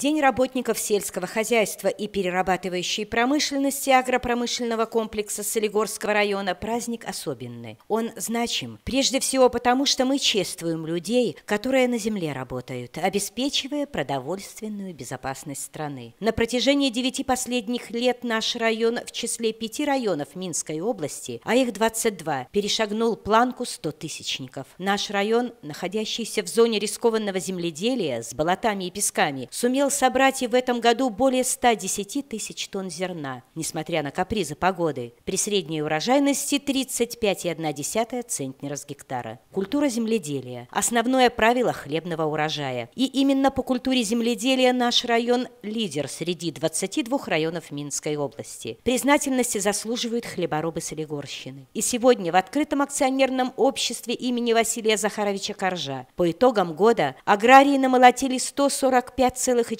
День работников сельского хозяйства и перерабатывающей промышленности агропромышленного комплекса Солигорского района – праздник особенный. Он значим прежде всего потому, что мы чествуем людей, которые на земле работают, обеспечивая продовольственную безопасность страны. На протяжении девяти последних лет наш район в числе пяти районов Минской области, а их 22, перешагнул планку 100 тысячников. Наш район, находящийся в зоне рискованного земледелия с болотами и песками, сумел сумел собрать и в этом году более 110 тысяч тонн зерна, несмотря на капризы погоды, при средней урожайности 35,1 центнера с гектара. Культура земледелия – основное правило хлебного урожая. И именно по культуре земледелия наш район – лидер среди 22 районов Минской области. Признательности заслуживают хлеборобы Солигорщины. И сегодня в открытом акционерном обществе имени Василия Захаровича Коржа по итогам года аграрии намолотили 145,4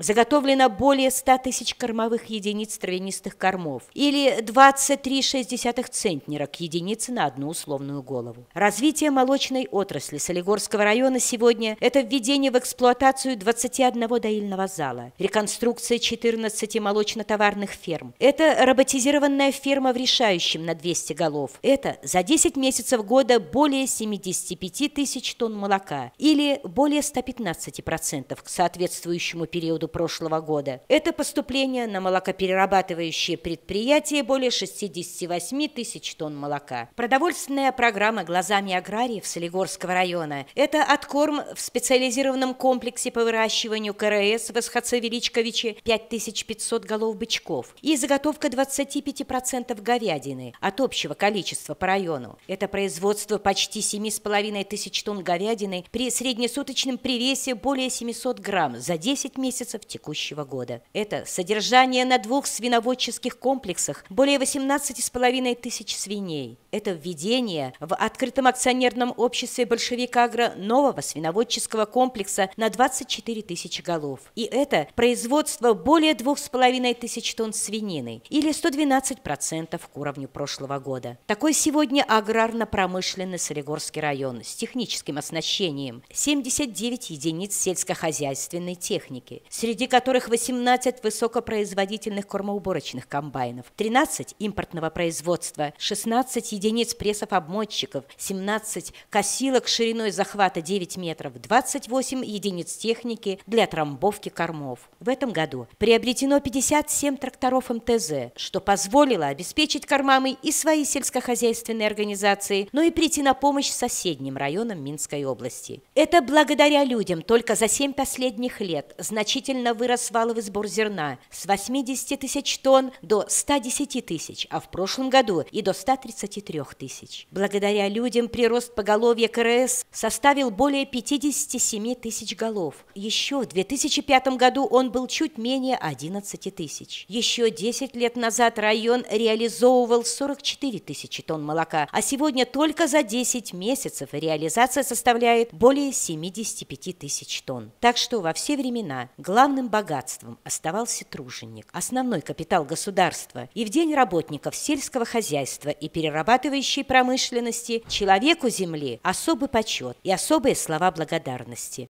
Заготовлено более 100 тысяч кормовых единиц травянистых кормов или 23,6 центнера к единице на одну условную голову. Развитие молочной отрасли Солигорского района сегодня – это введение в эксплуатацию 21 доильного зала, реконструкция 14 молочно-товарных ферм. Это роботизированная ферма в решающем на 200 голов. Это за 10 месяцев года более 75 тысяч тонн молока или более 115% к соответствующему периоду прошлого года. Это поступление на молокоперерабатывающие предприятия более 68 тысяч тонн молока. Продовольственная программа «Глазами аграрии в Солигорского района – это откорм в специализированном комплексе по выращиванию КРС в Исхаце-Величковиче 5500 голов бычков и заготовка 25% говядины от общего количества по району. Это производство почти 7,5 тысяч тонн говядины при среднесуточном привесе более 700 грамм за 10 месяцев месяцев текущего года. Это содержание на двух свиноводческих комплексах более 18,5 тысяч свиней. Это введение в открытом акционерном обществе «Большевикагро» нового свиноводческого комплекса на 24 тысячи голов. И это производство более 2,5 тысяч тонн свинины или 112% к уровню прошлого года. Такой сегодня аграрно-промышленный Солигорский район с техническим оснащением, 79 единиц сельскохозяйственной техники, среди которых 18 высокопроизводительных кормоуборочных комбайнов, 13 импортного производства, 16 единиц прессов-обмотчиков, 17 косилок шириной захвата 9 метров, 28 единиц техники для трамбовки кормов. В этом году приобретено 57 тракторов МТЗ, что позволило обеспечить кормами и свои сельскохозяйственные организации, но и прийти на помощь соседним районам Минской области. Это благодаря людям только за 7 последних лет значительно значительно вырос валовый сбор зерна с 80 тысяч тонн до 110 тысяч, а в прошлом году и до 133 тысяч. Благодаря людям прирост поголовья КРС составил более 57 тысяч голов. Еще в 2005 году он был чуть менее 11 тысяч. Еще 10 лет назад район реализовывал 44 тысячи тонн молока, а сегодня только за 10 месяцев реализация составляет более 75 тысяч тонн. Так что во все времена главное Главным богатством оставался труженик, основной капитал государства, и в день работников сельского хозяйства и перерабатывающей промышленности человеку земли особый почет и особые слова благодарности.